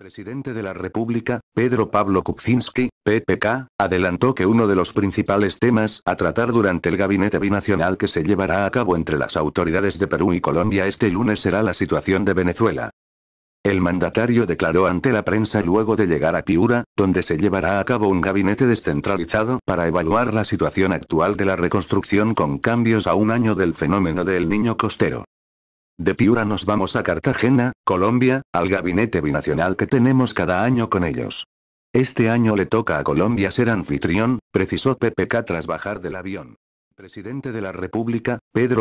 Presidente de la República, Pedro Pablo Kuczynski, PPK, adelantó que uno de los principales temas a tratar durante el gabinete binacional que se llevará a cabo entre las autoridades de Perú y Colombia este lunes será la situación de Venezuela. El mandatario declaró ante la prensa luego de llegar a Piura, donde se llevará a cabo un gabinete descentralizado para evaluar la situación actual de la reconstrucción con cambios a un año del fenómeno del niño costero. De Piura nos vamos a Cartagena, Colombia, al gabinete binacional que tenemos cada año con ellos. Este año le toca a Colombia ser anfitrión, precisó PPK tras bajar del avión. Presidente de la República, Pedro